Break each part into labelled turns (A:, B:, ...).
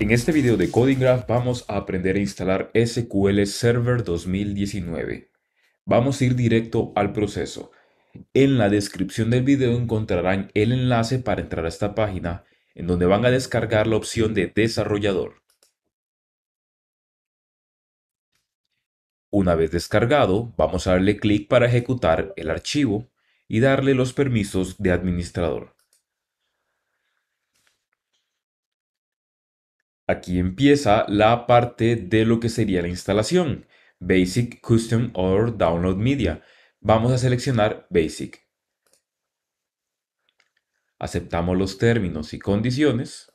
A: En este video de Coding Graph vamos a aprender a instalar SQL Server 2019. Vamos a ir directo al proceso. En la descripción del video encontrarán el enlace para entrar a esta página en donde van a descargar la opción de desarrollador. Una vez descargado, vamos a darle clic para ejecutar el archivo y darle los permisos de administrador. Aquí empieza la parte de lo que sería la instalación. Basic, Custom or Download Media. Vamos a seleccionar Basic. Aceptamos los términos y condiciones.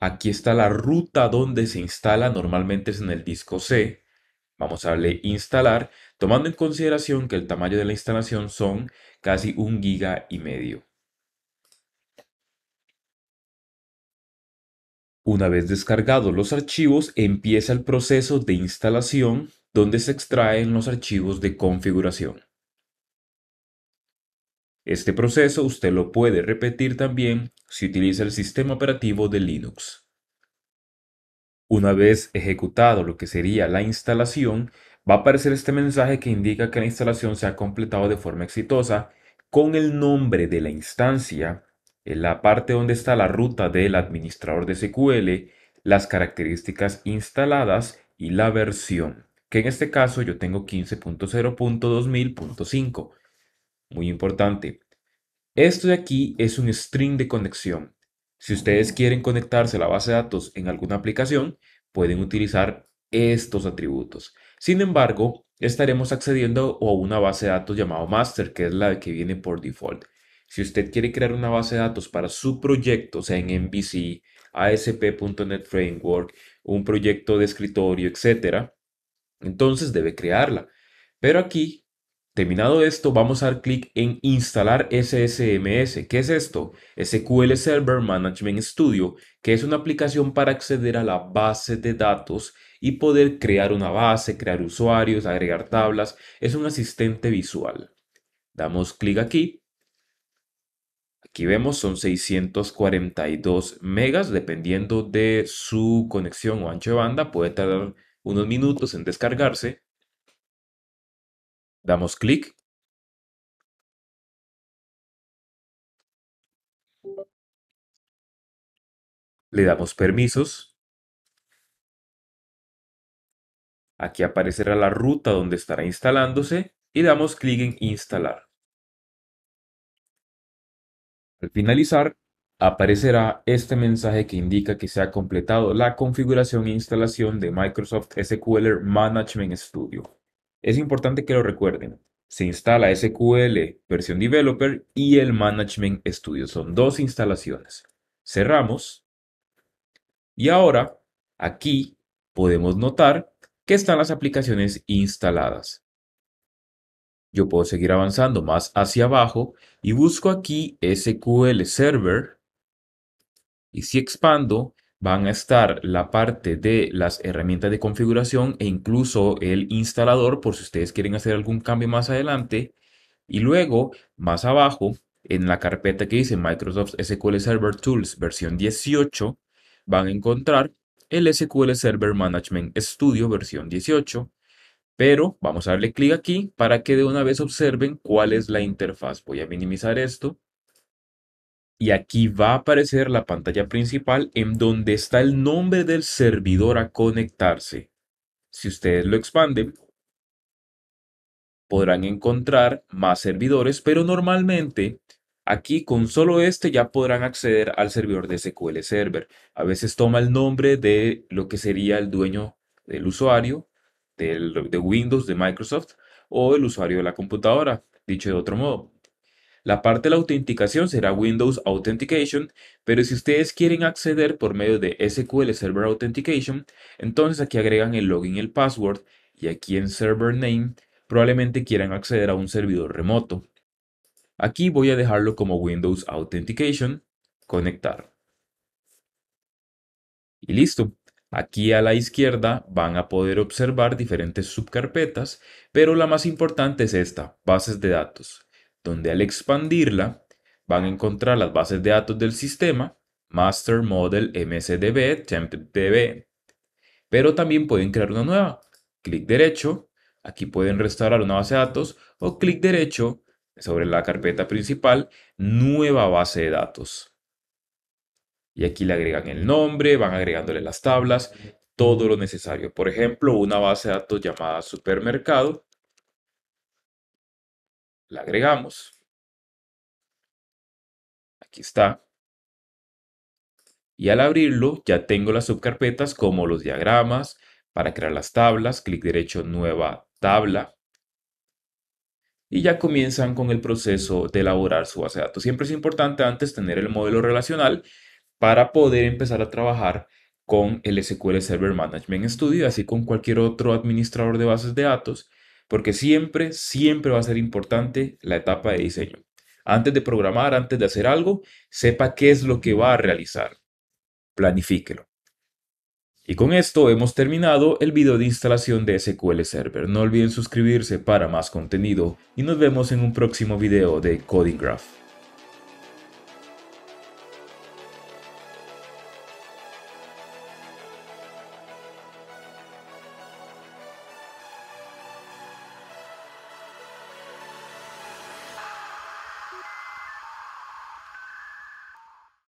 A: Aquí está la ruta donde se instala, normalmente es en el disco C. Vamos a darle instalar, tomando en consideración que el tamaño de la instalación son casi un giga y medio. Una vez descargados los archivos, empieza el proceso de instalación donde se extraen los archivos de configuración. Este proceso usted lo puede repetir también si utiliza el sistema operativo de Linux. Una vez ejecutado lo que sería la instalación, va a aparecer este mensaje que indica que la instalación se ha completado de forma exitosa con el nombre de la instancia en la parte donde está la ruta del administrador de SQL, las características instaladas y la versión, que en este caso yo tengo 15.0.2000.5. Muy importante. Esto de aquí es un string de conexión. Si ustedes quieren conectarse a la base de datos en alguna aplicación, pueden utilizar estos atributos. Sin embargo, estaremos accediendo a una base de datos llamado master, que es la que viene por default. Si usted quiere crear una base de datos para su proyecto, sea en MVC, ASP.NET Framework, un proyecto de escritorio, etc., entonces debe crearla. Pero aquí, terminado esto, vamos a dar clic en instalar SSMS. ¿Qué es esto? SQL Server Management Studio, que es una aplicación para acceder a la base de datos y poder crear una base, crear usuarios, agregar tablas. Es un asistente visual. Damos clic aquí Aquí vemos son 642 megas, dependiendo de su conexión o ancho de banda, puede tardar unos minutos en descargarse. Damos clic. Le damos permisos. Aquí aparecerá la ruta donde estará instalándose y damos clic en instalar. Al finalizar, aparecerá este mensaje que indica que se ha completado la configuración e instalación de Microsoft SQL Management Studio. Es importante que lo recuerden. Se instala SQL versión developer y el Management Studio. Son dos instalaciones. Cerramos. Y ahora, aquí podemos notar que están las aplicaciones instaladas yo puedo seguir avanzando más hacia abajo y busco aquí SQL Server. Y si expando, van a estar la parte de las herramientas de configuración e incluso el instalador por si ustedes quieren hacer algún cambio más adelante. Y luego, más abajo, en la carpeta que dice Microsoft SQL Server Tools versión 18, van a encontrar el SQL Server Management Studio versión 18 pero vamos a darle clic aquí para que de una vez observen cuál es la interfaz. Voy a minimizar esto. Y aquí va a aparecer la pantalla principal en donde está el nombre del servidor a conectarse. Si ustedes lo expanden, podrán encontrar más servidores, pero normalmente Aquí con solo este ya podrán acceder al servidor de SQL Server. A veces toma el nombre de lo que sería el dueño del usuario de Windows de Microsoft o el usuario de la computadora, dicho de otro modo. La parte de la autenticación será Windows Authentication, pero si ustedes quieren acceder por medio de SQL Server Authentication, entonces aquí agregan el login y el password y aquí en Server Name probablemente quieran acceder a un servidor remoto. Aquí voy a dejarlo como Windows Authentication, conectar. Y listo. Aquí a la izquierda van a poder observar diferentes subcarpetas, pero la más importante es esta, bases de datos, donde al expandirla van a encontrar las bases de datos del sistema, Master Model MSDB, TempDB, pero también pueden crear una nueva. Clic derecho, aquí pueden restaurar una base de datos o clic derecho sobre la carpeta principal, nueva base de datos. Y aquí le agregan el nombre, van agregándole las tablas, todo lo necesario. Por ejemplo, una base de datos llamada supermercado. La agregamos. Aquí está. Y al abrirlo ya tengo las subcarpetas como los diagramas para crear las tablas. Clic derecho, nueva tabla. Y ya comienzan con el proceso de elaborar su base de datos. Siempre es importante antes tener el modelo relacional para poder empezar a trabajar con el SQL Server Management Studio, así con cualquier otro administrador de bases de datos, porque siempre, siempre va a ser importante la etapa de diseño. Antes de programar, antes de hacer algo, sepa qué es lo que va a realizar. Planifíquelo. Y con esto hemos terminado el video de instalación de SQL Server. No olviden suscribirse para más contenido y nos vemos en un próximo video de Coding Graph.